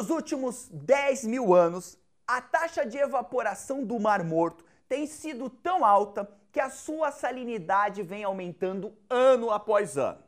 Nos últimos 10 mil anos, a taxa de evaporação do Mar Morto tem sido tão alta que a sua salinidade vem aumentando ano após ano.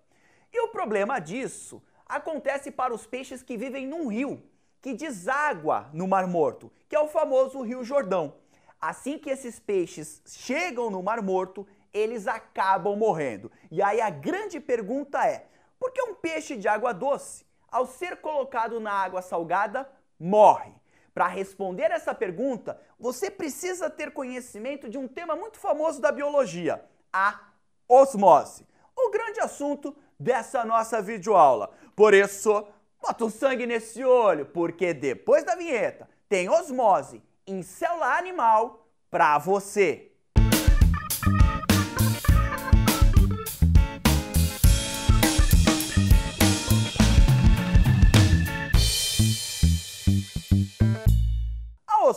E o problema disso acontece para os peixes que vivem num rio que deságua no Mar Morto, que é o famoso Rio Jordão. Assim que esses peixes chegam no Mar Morto, eles acabam morrendo. E aí a grande pergunta é: por que um peixe de água doce ao ser colocado na água salgada, morre? Para responder essa pergunta, você precisa ter conhecimento de um tema muito famoso da biologia, a osmose. O grande assunto dessa nossa videoaula. Por isso, bota um sangue nesse olho, porque depois da vinheta tem osmose em célula animal para você.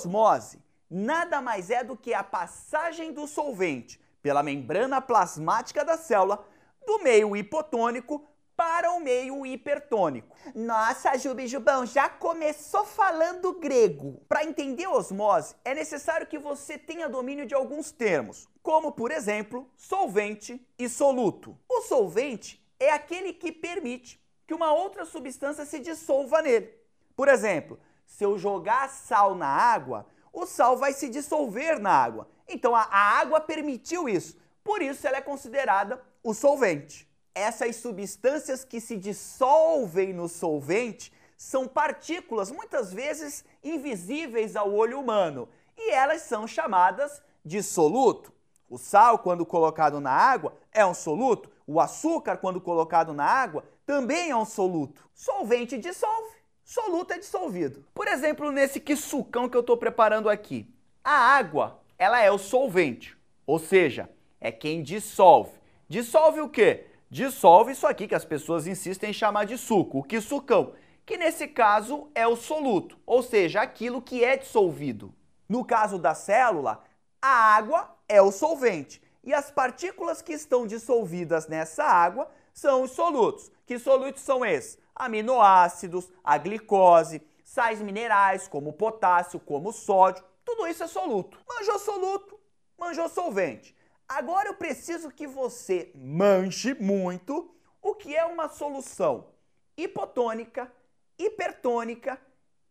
osmose nada mais é do que a passagem do solvente pela membrana plasmática da célula do meio hipotônico para o meio hipertônico. Nossa, Jubijubão, já começou falando grego. Para entender osmose, é necessário que você tenha domínio de alguns termos, como, por exemplo, solvente e soluto. O solvente é aquele que permite que uma outra substância se dissolva nele. Por exemplo, se eu jogar sal na água, o sal vai se dissolver na água. Então a, a água permitiu isso. Por isso ela é considerada o solvente. Essas substâncias que se dissolvem no solvente são partículas muitas vezes invisíveis ao olho humano e elas são chamadas de soluto. O sal, quando colocado na água, é um soluto. O açúcar, quando colocado na água, também é um soluto. Solvente dissolve, soluto é dissolvido. Por exemplo, nesse que sucão que eu estou preparando aqui. A água, ela é o solvente, ou seja, é quem dissolve. Dissolve o quê? Dissolve isso aqui que as pessoas insistem em chamar de suco, o que sucão, que nesse caso é o soluto, ou seja, aquilo que é dissolvido. No caso da célula, a água é o solvente e as partículas que estão dissolvidas nessa água são os solutos. Que solutos são esses? aminoácidos, a glicose, sais minerais como o potássio, como o sódio, tudo isso é soluto. Manjou soluto, manjou solvente. Agora eu preciso que você manche muito o que é uma solução hipotônica, hipertônica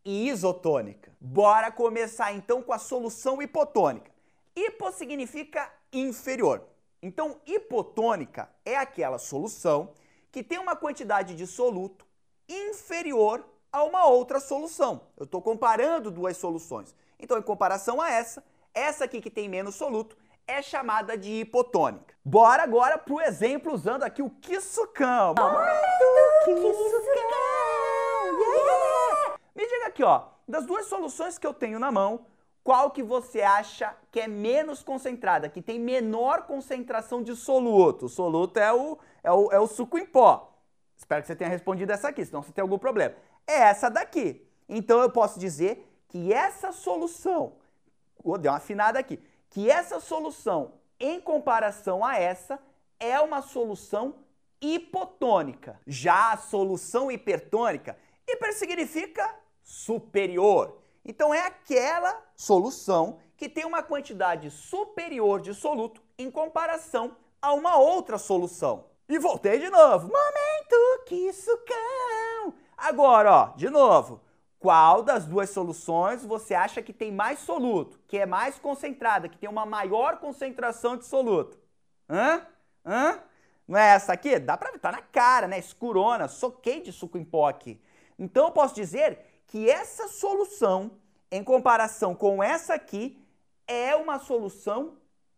e isotônica. Bora começar então com a solução hipotônica. Hipo significa inferior. Então, hipotônica é aquela solução que tem uma quantidade de soluto inferior a uma outra solução. Eu estou comparando duas soluções. Então, em comparação a essa, essa aqui que tem menos soluto é chamada de hipotônica. Bora agora para o exemplo usando aqui o Kisukan. Muito ah, Kisukan! Yeah! Me diga aqui, ó, das duas soluções que eu tenho na mão, qual que você acha que é menos concentrada, que tem menor concentração de soluto? O soluto é o, é o, é o suco em pó. Espero que você tenha respondido essa aqui, senão você tem algum problema. É essa daqui. Então eu posso dizer que essa solução, vou dar uma afinada aqui, que essa solução em comparação a essa é uma solução hipotônica. Já a solução hipertônica, hiper significa superior. Então é aquela solução que tem uma quantidade superior de soluto em comparação a uma outra solução. E voltei de novo. Mami! que sucão! Agora, ó, de novo. Qual das duas soluções você acha que tem mais soluto, que é mais concentrada, que tem uma maior concentração de soluto? Hã? Hã? Não é essa aqui? Dá pra ver, tá na cara, né? Escurona, soquei de suco em pó aqui. Então eu posso dizer que essa solução, em comparação com essa aqui, é uma solução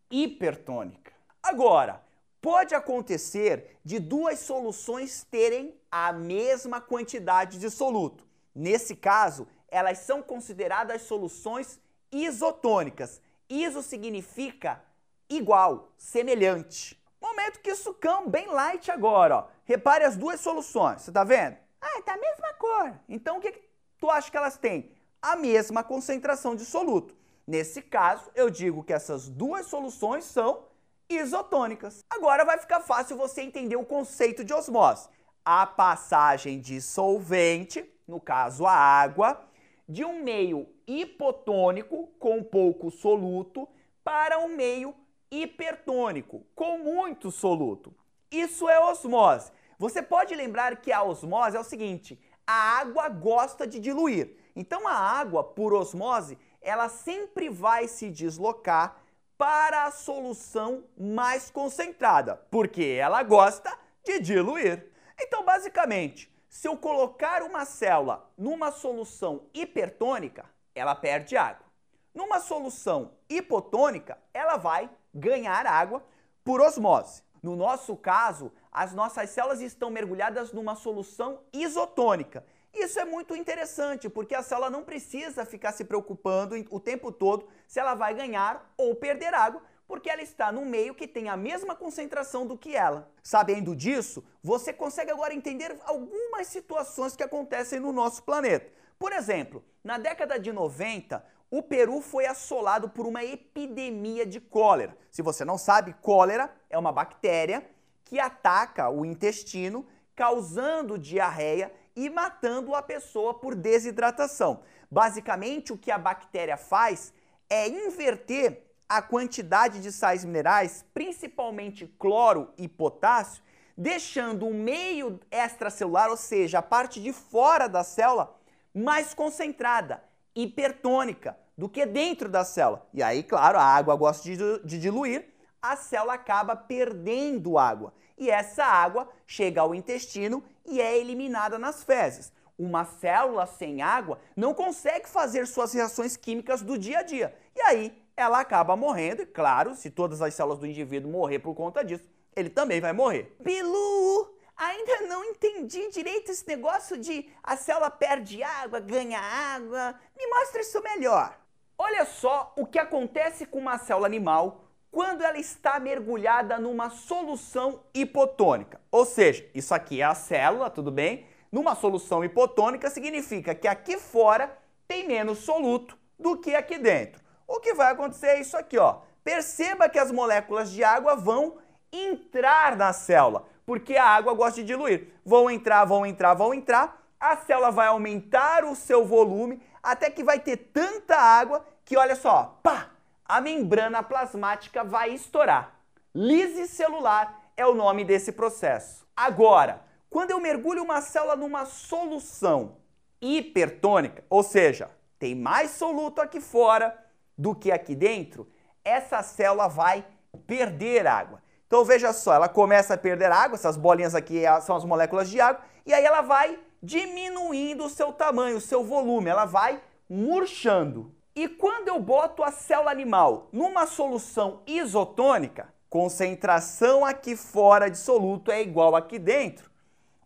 hipertônica. Agora, Pode acontecer de duas soluções terem a mesma quantidade de soluto. Nesse caso, elas são consideradas soluções isotônicas. Iso significa igual, semelhante. Momento que sucão bem light agora, ó. Repare as duas soluções, você tá vendo? Ah, tá a mesma cor. Então o que, que tu acha que elas têm? A mesma concentração de soluto. Nesse caso, eu digo que essas duas soluções são isotônicas. Agora vai ficar fácil você entender o conceito de osmose. A passagem de solvente, no caso a água, de um meio hipotônico com pouco soluto para um meio hipertônico com muito soluto. Isso é osmose. Você pode lembrar que a osmose é o seguinte: a água gosta de diluir. Então a água, por osmose, ela sempre vai se deslocar para a solução mais concentrada, porque ela gosta de diluir. Então, basicamente, se eu colocar uma célula numa solução hipertônica, ela perde água. Numa solução hipotônica, ela vai ganhar água por osmose. No nosso caso, as nossas células estão mergulhadas numa solução isotônica. Isso é muito interessante, porque a célula não precisa ficar se preocupando o tempo todo se ela vai ganhar ou perder água, porque ela está num meio que tem a mesma concentração do que ela. Sabendo disso, você consegue agora entender algumas situações que acontecem no nosso planeta. Por exemplo, na década de 90, o Peru foi assolado por uma epidemia de cólera. Se você não sabe, cólera é uma bactéria que ataca o intestino, causando diarreia e matando a pessoa por desidratação. Basicamente, o que a bactéria faz é inverter a quantidade de sais minerais, principalmente cloro e potássio, deixando o meio extracelular, ou seja, a parte de fora da célula, mais concentrada, hipertônica, do que dentro da célula. E aí, claro, a água gosta de, de diluir, a célula acaba perdendo água. E essa água chega ao intestino e é eliminada nas fezes. Uma célula sem água não consegue fazer suas reações químicas do dia a dia. E aí ela acaba morrendo, e claro, se todas as células do indivíduo morrer por conta disso, ele também vai morrer. Bilu, ainda não entendi direito esse negócio de a célula perde água, ganha água. Me mostra isso melhor. Olha só o que acontece com uma célula animal quando ela está mergulhada numa solução hipotônica. Ou seja, isso aqui é a célula, tudo bem? Numa solução hipotônica significa que aqui fora tem menos soluto do que aqui dentro. O que vai acontecer é isso aqui, ó. Perceba que as moléculas de água vão entrar na célula, porque a água gosta de diluir. Vão entrar, vão entrar, vão entrar. A célula vai aumentar o seu volume até que vai ter tanta água que olha só, pá, a membrana plasmática vai estourar. Lise celular é o nome desse processo. Agora, quando eu mergulho uma célula numa solução hipertônica, ou seja, tem mais soluto aqui fora do que aqui dentro, essa célula vai perder água. Então veja só, ela começa a perder água, essas bolinhas aqui eh, são as moléculas de água, e aí ela vai diminuindo o seu tamanho, o seu volume, ela vai murchando. E quando eu boto a célula animal numa solução isotônica, concentração aqui fora de soluto é igual aqui dentro,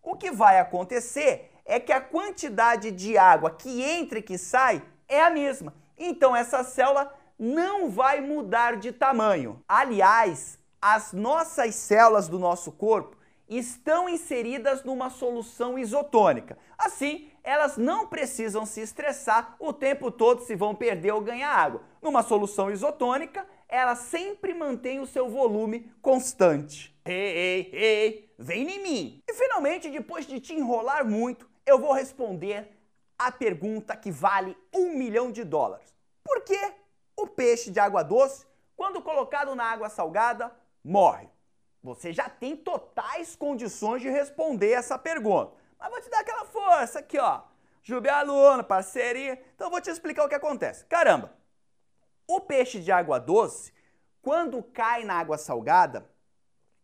o que vai acontecer é que a quantidade de água que entra e que sai é a mesma. Então essa célula não vai mudar de tamanho. Aliás, as nossas células do nosso corpo estão inseridas numa solução isotônica. Assim, elas não precisam se estressar o tempo todo se vão perder ou ganhar água. Numa solução isotônica, ela sempre mantém o seu volume constante. Ei, ei, ei, vem em mim! E finalmente, depois de te enrolar muito, eu vou responder a pergunta que vale um milhão de dólares. Por que o peixe de água doce, quando colocado na água salgada, morre? você já tem totais condições de responder essa pergunta. Mas vou te dar aquela força aqui, ó. Jube é aluno, parceria. Então eu vou te explicar o que acontece. Caramba, o peixe de água doce, quando cai na água salgada,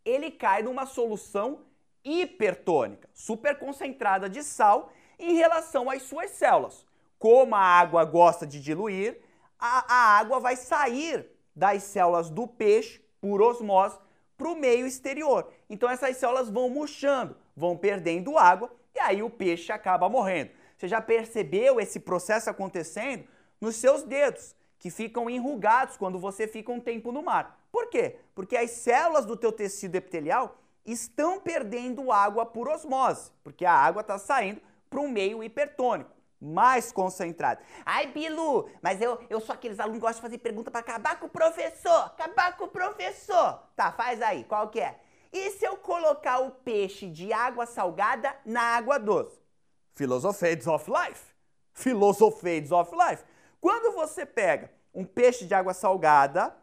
ele cai numa solução hipertônica, super concentrada de sal em relação às suas células. Como a água gosta de diluir, a, a água vai sair das células do peixe por osmose para o meio exterior. Então essas células vão murchando, vão perdendo água e aí o peixe acaba morrendo. Você já percebeu esse processo acontecendo nos seus dedos, que ficam enrugados quando você fica um tempo no mar. Por quê? Porque as células do teu tecido epitelial estão perdendo água por osmose, porque a água está saindo para um meio hipertônico mais concentrado. Ai, Bilu, mas eu, eu sou aqueles alunos que gostam de fazer pergunta para acabar com o professor, acabar com o professor. Tá, faz aí, qual que é? E se eu colocar o peixe de água salgada na água doce? Philosophates of life. Philosophates of life. Quando você pega um peixe de água salgada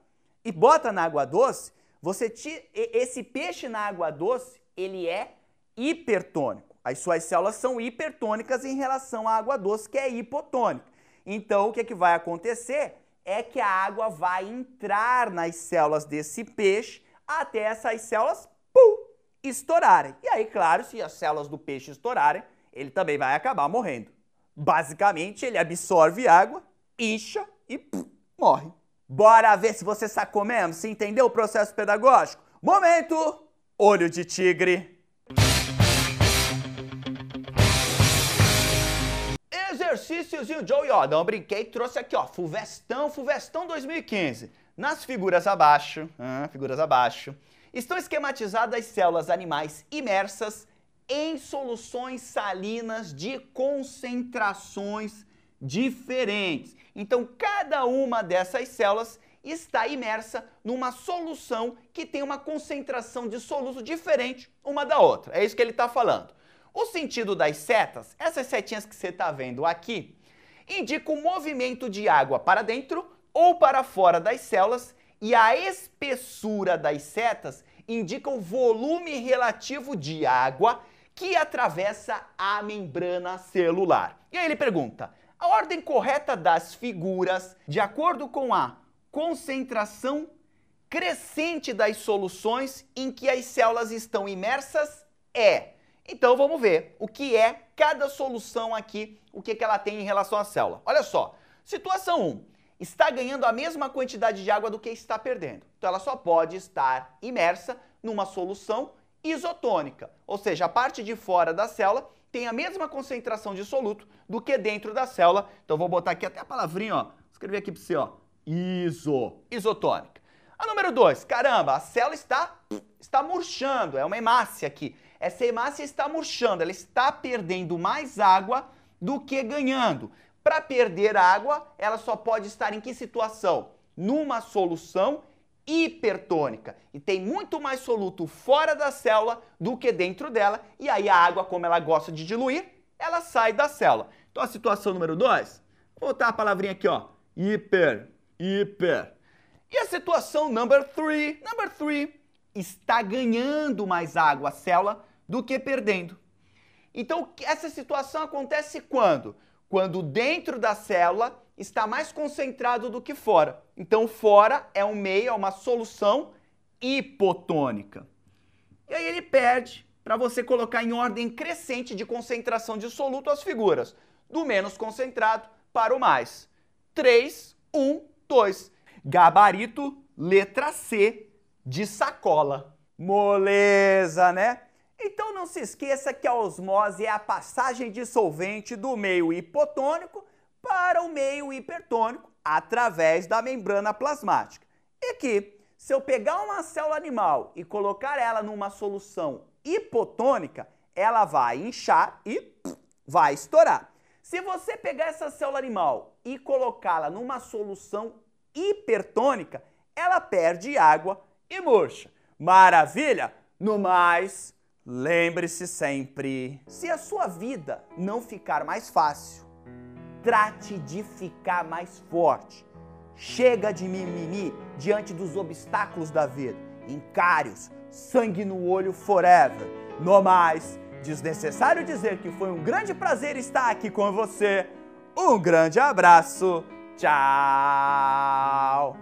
e bota na água doce, você tira, esse peixe na água doce, ele é hipertônico. As suas células são hipertônicas em relação à água doce, que é hipotônica. Então, o que, é que vai acontecer? É que a água vai entrar nas células desse peixe até essas células pum, estourarem. E aí, claro, se as células do peixe estourarem, ele também vai acabar morrendo. Basicamente, ele absorve água, incha e pum, morre. Bora ver se você sacou mesmo, se entendeu o processo pedagógico? Momento! Olho de tigre. exercícios e o dá uma não brinquei, trouxe aqui, ó, Fulvestão, fuvestão 2015. Nas figuras abaixo, ah, figuras abaixo, estão esquematizadas células animais imersas em soluções salinas de concentrações diferentes. Então, cada uma dessas células está imersa numa solução que tem uma concentração de soluto diferente uma da outra. É isso que ele está falando. O sentido das setas, essas setinhas que você está vendo aqui, indica o movimento de água para dentro ou para fora das células e a espessura das setas indica o volume relativo de água que atravessa a membrana celular. E aí ele pergunta: a ordem correta das figuras, de acordo com a concentração crescente das soluções em que as células estão imersas, é então vamos ver o que é cada solução aqui, o que, é que ela tem em relação à célula. Olha só, situação 1, está ganhando a mesma quantidade de água do que está perdendo. Então ela só pode estar imersa numa solução isotônica, ou seja, a parte de fora da célula tem a mesma concentração de soluto do que dentro da célula. Então vou botar aqui até a palavrinha, ó, aqui para você, ó, iso, isotônica. A número 2, caramba, a célula está, está murchando, é uma hemácia aqui. É Essa hemácia está murchando, ela está perdendo mais água do que ganhando. Para perder água, ela só pode estar em que situação? Numa solução hipertônica e tem muito mais soluto fora da célula do que dentro dela, e aí a água, como ela gosta de diluir, ela sai da célula. Então a situação número 2, vou botar a palavrinha aqui, ó, hiper, hiper. E a situação number 3, number 3 está ganhando mais água a célula do que perdendo. Então, essa situação acontece quando? Quando dentro da célula está mais concentrado do que fora. Então, fora é um meio, é uma solução hipotônica. E aí ele pede para você colocar em ordem crescente de concentração de soluto as figuras, do menos concentrado para o mais. 3, 1, 2. Gabarito, letra C, de sacola. Moleza, né? Então não se esqueça que a osmose é a passagem de solvente do meio hipotônico para o meio hipertônico através da membrana plasmática. E que, se eu pegar uma célula animal e colocar ela numa solução hipotônica, ela vai inchar e vai estourar. Se você pegar essa célula animal e colocá-la numa solução hipertônica, ela perde água e murcha. Maravilha? No mais, Lembre-se sempre: se a sua vida não ficar mais fácil, trate de ficar mais forte. Chega de mimimi diante dos obstáculos da vida. Encários, sangue no olho forever. No mais, desnecessário dizer que foi um grande prazer estar aqui com você. Um grande abraço. Tchau!